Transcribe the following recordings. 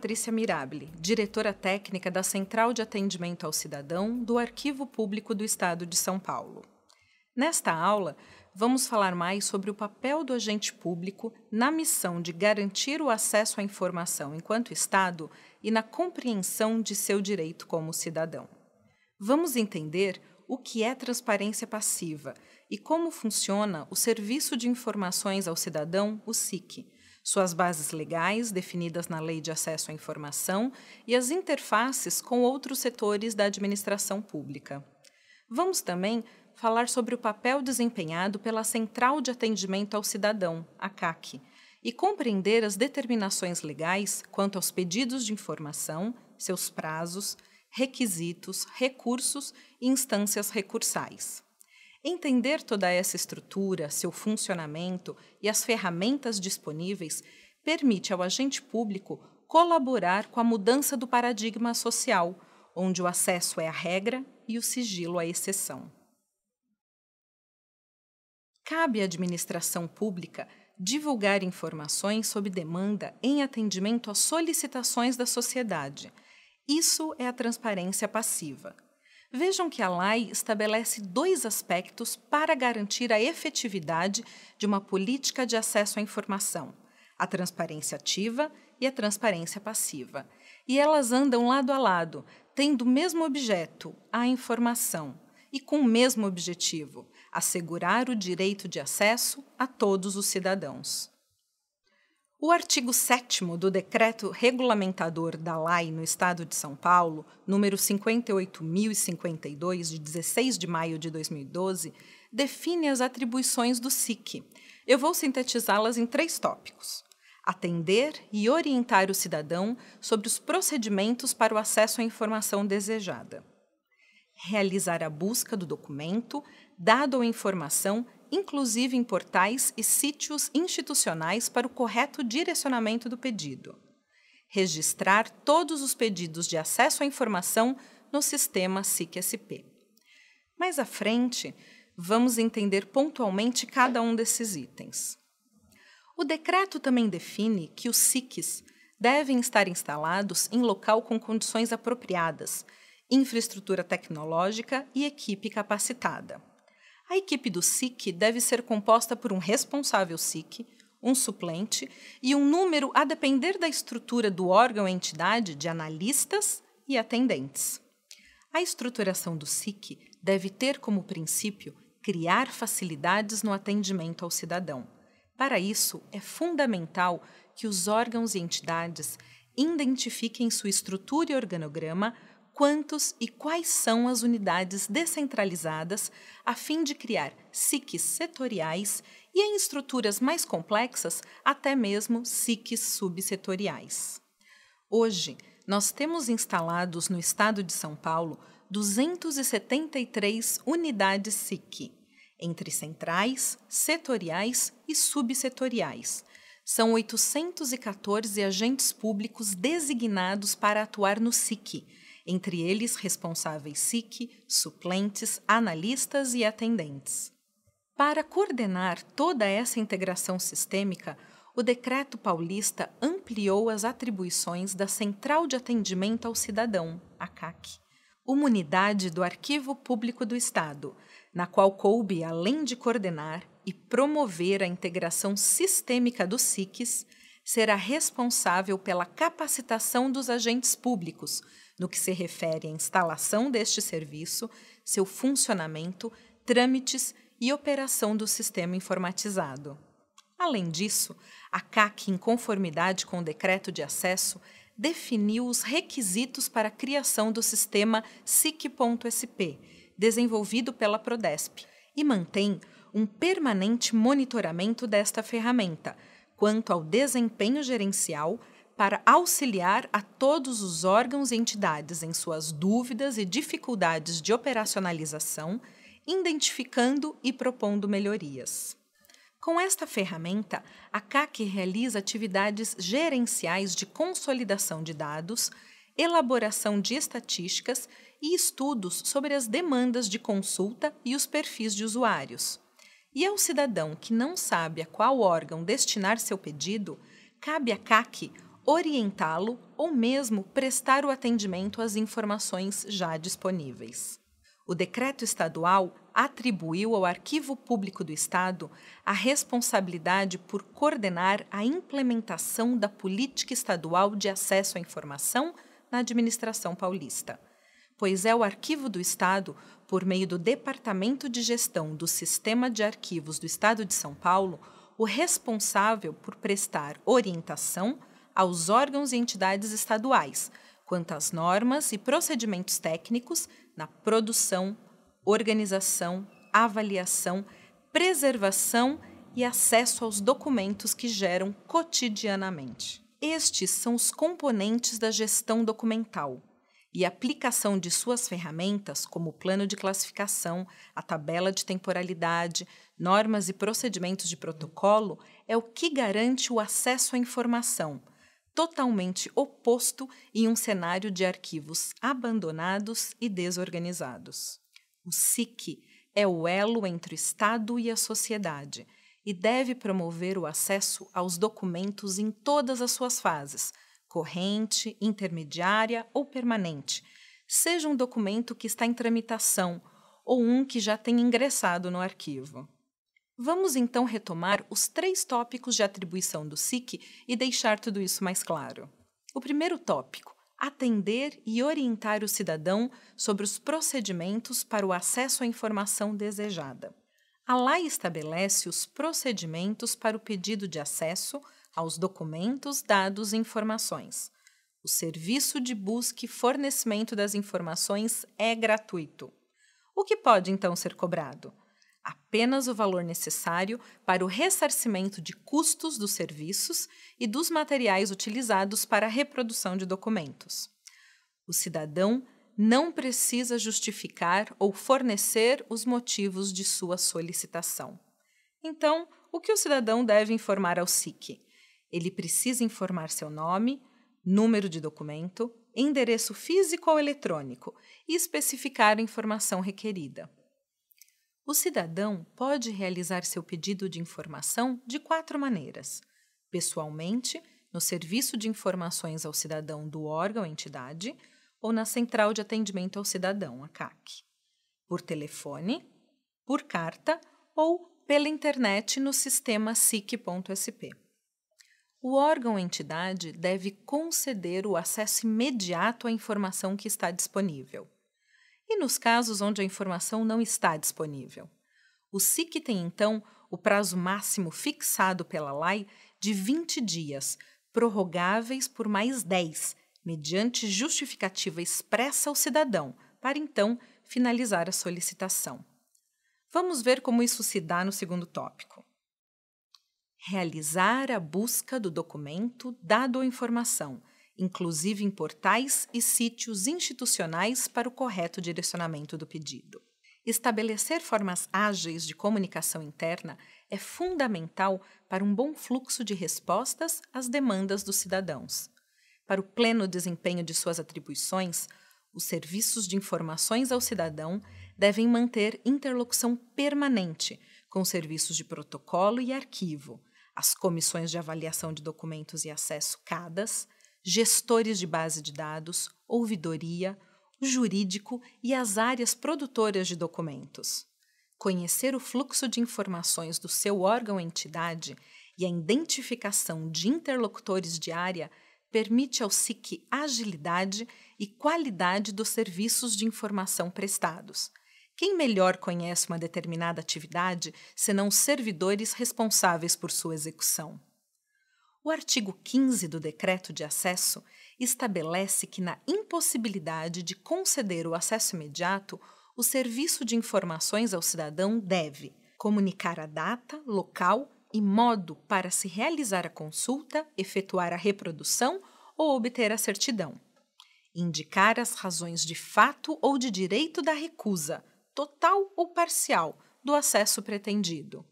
Patrícia Mirabile, diretora técnica da Central de Atendimento ao Cidadão do Arquivo Público do Estado de São Paulo. Nesta aula, vamos falar mais sobre o papel do agente público na missão de garantir o acesso à informação enquanto Estado e na compreensão de seu direito como cidadão. Vamos entender o que é transparência passiva e como funciona o Serviço de Informações ao Cidadão, o SIC suas bases legais, definidas na Lei de Acesso à Informação, e as interfaces com outros setores da administração pública. Vamos também falar sobre o papel desempenhado pela Central de Atendimento ao Cidadão, a CAC, e compreender as determinações legais quanto aos pedidos de informação, seus prazos, requisitos, recursos e instâncias recursais. Entender toda essa estrutura, seu funcionamento e as ferramentas disponíveis permite ao agente público colaborar com a mudança do paradigma social, onde o acesso é a regra e o sigilo a exceção. Cabe à administração pública divulgar informações sob demanda em atendimento às solicitações da sociedade. Isso é a transparência passiva. Vejam que a LAI estabelece dois aspectos para garantir a efetividade de uma política de acesso à informação: a transparência ativa e a transparência passiva. E elas andam lado a lado, tendo o mesmo objeto, a informação, e com o mesmo objetivo: assegurar o direito de acesso a todos os cidadãos. O artigo 7 do Decreto Regulamentador da LAI no Estado de São Paulo, número 58.052, de 16 de maio de 2012, define as atribuições do SIC. Eu vou sintetizá-las em três tópicos: atender e orientar o cidadão sobre os procedimentos para o acesso à informação desejada realizar a busca do documento, dado ou informação, inclusive em portais e sítios institucionais para o correto direcionamento do pedido. Registrar todos os pedidos de acesso à informação no sistema SIC-SP. Mais à frente, vamos entender pontualmente cada um desses itens. O decreto também define que os SICs devem estar instalados em local com condições apropriadas, infraestrutura tecnológica e equipe capacitada. A equipe do SIC deve ser composta por um responsável SIC, um suplente e um número a depender da estrutura do órgão ou entidade de analistas e atendentes. A estruturação do SIC deve ter como princípio criar facilidades no atendimento ao cidadão. Para isso, é fundamental que os órgãos e entidades identifiquem sua estrutura e organograma quantos e quais são as unidades descentralizadas a fim de criar SICs setoriais e, em estruturas mais complexas, até mesmo SICs subsetoriais. Hoje, nós temos instalados no estado de São Paulo 273 unidades SIC, entre centrais, setoriais e subsetoriais. São 814 agentes públicos designados para atuar no SIC, entre eles responsáveis SIC, suplentes, analistas e atendentes. Para coordenar toda essa integração sistêmica, o decreto paulista ampliou as atribuições da Central de Atendimento ao Cidadão, a CAC, uma unidade do Arquivo Público do Estado, na qual coube, além de coordenar e promover a integração sistêmica dos SICs, será responsável pela capacitação dos agentes públicos no que se refere à instalação deste serviço, seu funcionamento, trâmites e operação do sistema informatizado. Além disso, a CAC, em conformidade com o decreto de acesso, definiu os requisitos para a criação do sistema SIC.SP, desenvolvido pela Prodesp, e mantém um permanente monitoramento desta ferramenta, quanto ao desempenho gerencial para auxiliar a todos os órgãos e entidades em suas dúvidas e dificuldades de operacionalização, identificando e propondo melhorias. Com esta ferramenta, a CAC realiza atividades gerenciais de consolidação de dados, elaboração de estatísticas e estudos sobre as demandas de consulta e os perfis de usuários. E ao cidadão que não sabe a qual órgão destinar seu pedido, cabe à CAC orientá-lo ou mesmo prestar o atendimento às informações já disponíveis. O decreto estadual atribuiu ao Arquivo Público do Estado a responsabilidade por coordenar a implementação da política estadual de acesso à informação na administração paulista, pois é o Arquivo do Estado por meio do Departamento de Gestão do Sistema de Arquivos do Estado de São Paulo, o responsável por prestar orientação aos órgãos e entidades estaduais quanto às normas e procedimentos técnicos na produção, organização, avaliação, preservação e acesso aos documentos que geram cotidianamente. Estes são os componentes da gestão documental, e aplicação de suas ferramentas, como o plano de classificação, a tabela de temporalidade, normas e procedimentos de protocolo, é o que garante o acesso à informação, totalmente oposto em um cenário de arquivos abandonados e desorganizados. O SIC é o elo entre o Estado e a sociedade e deve promover o acesso aos documentos em todas as suas fases corrente, intermediária ou permanente, seja um documento que está em tramitação ou um que já tem ingressado no arquivo. Vamos então retomar os três tópicos de atribuição do SIC e deixar tudo isso mais claro. O primeiro tópico: atender e orientar o cidadão sobre os procedimentos para o acesso à informação desejada. A lei estabelece os procedimentos para o pedido de acesso aos documentos, dados e informações. O serviço de busca e fornecimento das informações é gratuito. O que pode então ser cobrado? Apenas o valor necessário para o ressarcimento de custos dos serviços e dos materiais utilizados para a reprodução de documentos. O cidadão não precisa justificar ou fornecer os motivos de sua solicitação. Então, o que o cidadão deve informar ao SIC? Ele precisa informar seu nome, número de documento, endereço físico ou eletrônico e especificar a informação requerida. O cidadão pode realizar seu pedido de informação de quatro maneiras: pessoalmente, no Serviço de Informações ao Cidadão do órgão entidade ou na Central de Atendimento ao Cidadão, a CAC, por telefone, por carta ou pela internet no sistema SIC.SP. O órgão-entidade deve conceder o acesso imediato à informação que está disponível. E nos casos onde a informação não está disponível? O SIC tem, então, o prazo máximo fixado pela LAI de 20 dias, prorrogáveis por mais 10, mediante justificativa expressa ao cidadão, para então finalizar a solicitação. Vamos ver como isso se dá no segundo tópico realizar a busca do documento, dado ou informação, inclusive em portais e sítios institucionais para o correto direcionamento do pedido. Estabelecer formas ágeis de comunicação interna é fundamental para um bom fluxo de respostas às demandas dos cidadãos. Para o pleno desempenho de suas atribuições, os serviços de informações ao cidadão devem manter interlocução permanente com serviços de protocolo e arquivo, as comissões de avaliação de documentos e acesso CADAS, gestores de base de dados, ouvidoria, jurídico e as áreas produtoras de documentos. Conhecer o fluxo de informações do seu órgão-entidade e a identificação de interlocutores de área permite ao SIC agilidade e qualidade dos serviços de informação prestados quem melhor conhece uma determinada atividade senão servidores responsáveis por sua execução? O artigo 15 do Decreto de Acesso estabelece que, na impossibilidade de conceder o acesso imediato, o Serviço de Informações ao Cidadão deve comunicar a data, local e modo para se realizar a consulta, efetuar a reprodução ou obter a certidão, indicar as razões de fato ou de direito da recusa, total ou parcial do acesso pretendido.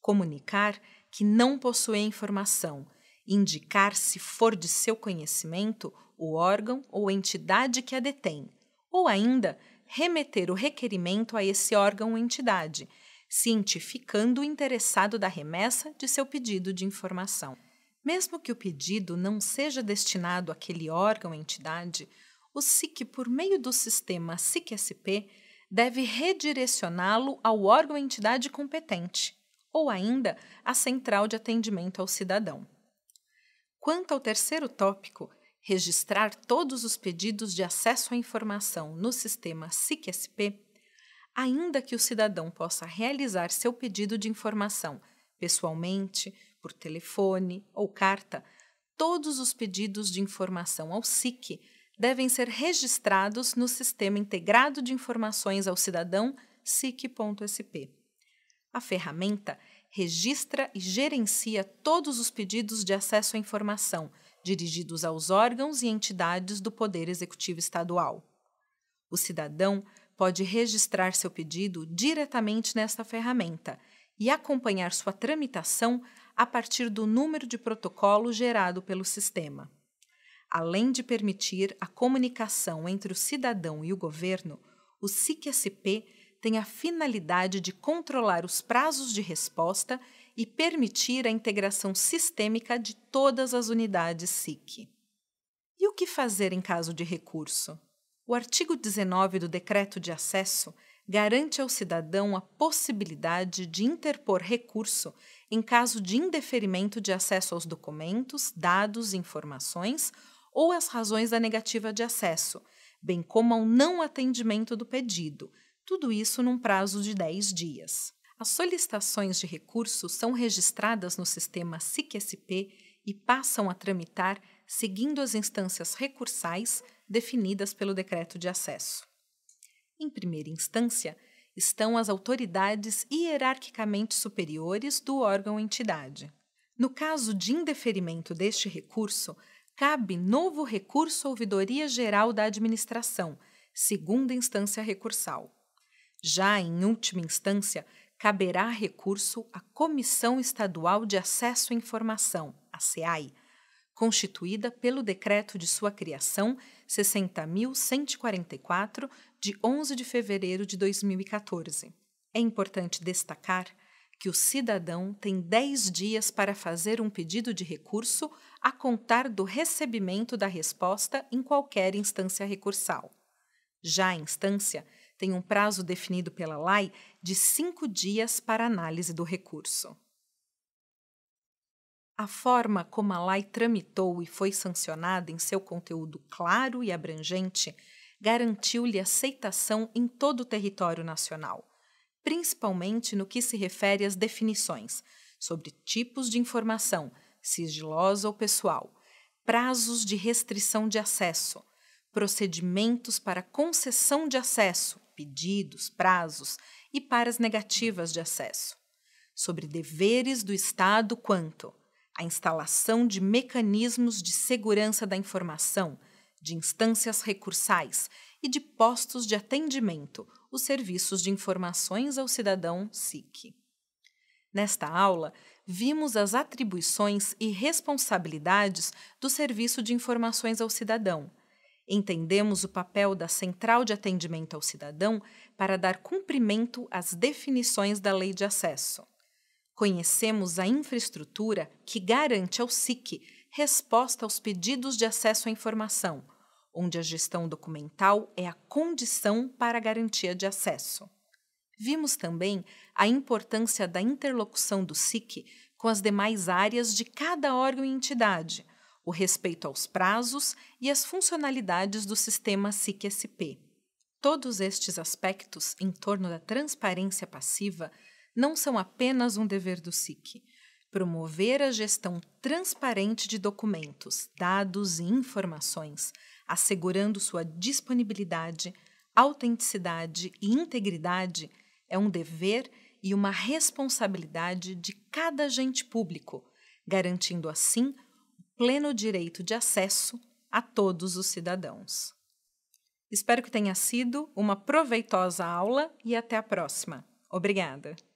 Comunicar que não possui a informação, indicar se for de seu conhecimento o órgão ou entidade que a detém, ou ainda remeter o requerimento a esse órgão ou entidade, cientificando o interessado da remessa de seu pedido de informação. Mesmo que o pedido não seja destinado àquele órgão ou entidade, o SIC, por meio do sistema SIC-SP, deve redirecioná-lo ao órgão ou entidade competente, ou ainda à central de atendimento ao cidadão. Quanto ao terceiro tópico, registrar todos os pedidos de acesso à informação no sistema SICSP, ainda que o cidadão possa realizar seu pedido de informação pessoalmente, por telefone ou carta, todos os pedidos de informação ao SIC devem ser registrados no Sistema Integrado de Informações ao Cidadão, SIC.SP. A ferramenta registra e gerencia todos os pedidos de acesso à informação dirigidos aos órgãos e entidades do Poder Executivo Estadual. O cidadão pode registrar seu pedido diretamente nesta ferramenta e acompanhar sua tramitação a partir do número de protocolo gerado pelo sistema além de permitir a comunicação entre o cidadão e o governo, o SICSP tem a finalidade de controlar os prazos de resposta e permitir a integração sistêmica de todas as unidades SIC. E o que fazer em caso de recurso? O artigo 19 do Decreto de Acesso garante ao cidadão a possibilidade de interpor recurso em caso de indeferimento de acesso aos documentos, dados, informações ou as razões da negativa de acesso, bem como ao não atendimento do pedido, tudo isso num prazo de 10 dias. As solicitações de recurso são registradas no sistema SIC-SP e passam a tramitar seguindo as instâncias recursais definidas pelo decreto de acesso. Em primeira instância, estão as autoridades hierarquicamente superiores do órgão entidade. No caso de indeferimento deste recurso, cabe novo recurso à Ouvidoria Geral da Administração, segunda instância recursal. Já em última instância, caberá recurso à Comissão Estadual de Acesso à Informação, a SEAI, constituída pelo decreto de sua criação 60.144, de 11 de fevereiro de 2014. É importante destacar que o cidadão tem 10 dias para fazer um pedido de recurso a contar do recebimento da resposta em qualquer instância recursal. Já a instância tem um prazo definido pela LAI de cinco dias para análise do recurso. A forma como a LAI tramitou e foi sancionada em seu conteúdo claro e abrangente garantiu-lhe aceitação em todo o território nacional principalmente no que se refere às definições sobre tipos de informação, sigilosa ou pessoal, prazos de restrição de acesso, procedimentos para concessão de acesso, pedidos, prazos e para as negativas de acesso, sobre deveres do Estado quanto à instalação de mecanismos de segurança da informação, de instâncias recursais e de postos de atendimento, os serviços de informações ao cidadão SIC. Nesta aula, vimos as atribuições e responsabilidades do Serviço de Informações ao Cidadão. Entendemos o papel da Central de Atendimento ao Cidadão para dar cumprimento às definições da Lei de Acesso. Conhecemos a infraestrutura que garante ao SIC resposta aos pedidos de acesso à informação onde a gestão documental é a condição para a garantia de acesso. Vimos também a importância da interlocução do SIC com as demais áreas de cada órgão e entidade, o respeito aos prazos e as funcionalidades do sistema SIC-SP. Todos estes aspectos em torno da transparência passiva não são apenas um dever do SIC. Promover a gestão transparente de documentos, dados e informações assegurando sua disponibilidade, autenticidade e integridade é um dever e uma responsabilidade de cada agente público, garantindo assim o pleno direito de acesso a todos os cidadãos. Espero que tenha sido uma proveitosa aula e até a próxima. Obrigada!